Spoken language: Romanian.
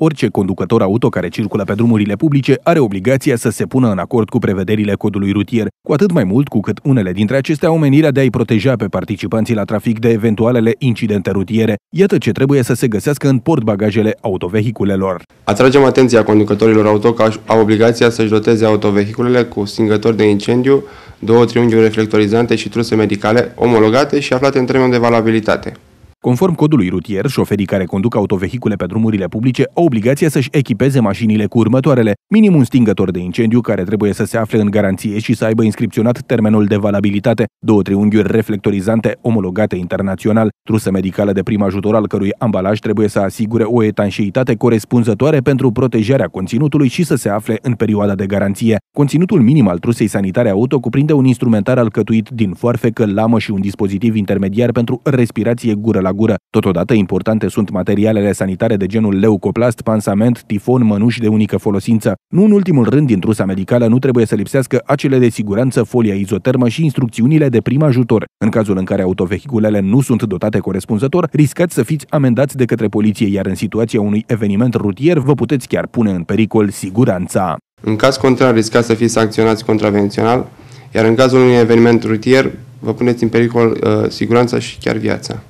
Orice conducător auto care circulă pe drumurile publice are obligația să se pună în acord cu prevederile codului rutier, cu atât mai mult cu cât unele dintre acestea au menirea de a-i proteja pe participanții la trafic de eventualele incidente rutiere. Iată ce trebuie să se găsească în portbagajele autovehiculelor. Atragem atenția conducătorilor auto că au obligația să-și doteze autovehiculele cu stingători de incendiu, două triunghiuri reflectorizante și truse medicale omologate și aflate în termen de valabilitate. Conform codului rutier, șoferii care conduc autovehicule pe drumurile publice au obligația să-și echipeze mașinile cu următoarele. Minim un stingător de incendiu care trebuie să se afle în garanție și să aibă inscripționat termenul de valabilitate, două triunghiuri reflectorizante omologate internațional, trusă medicală de prim ajutor al cărui ambalaj trebuie să asigure o etanșeitate corespunzătoare pentru protejarea conținutului și să se afle în perioada de garanție. Conținutul minim al trusei sanitare auto cuprinde un instrumentar alcătuit din foarfecă, lamă și un dispozitiv intermediar pentru respirație gură la gură. Totodată importante sunt materialele sanitare de genul leucoplast, pansament, tifon, mănuși de unică folosință. Nu în ultimul rând, din trusa medicală nu trebuie să lipsească acele de siguranță, folia izotermă și instrucțiunile de prim ajutor. În cazul în care autovehiculele nu sunt dotate corespunzător, riscați să fiți amendați de către poliție, iar în situația unui eveniment rutier vă puteți chiar pune în pericol siguranța. În caz contrar, riscați să fiți sancționați contravențional, iar în cazul unui eveniment rutier, vă puneți în pericol uh, siguranța și chiar viața.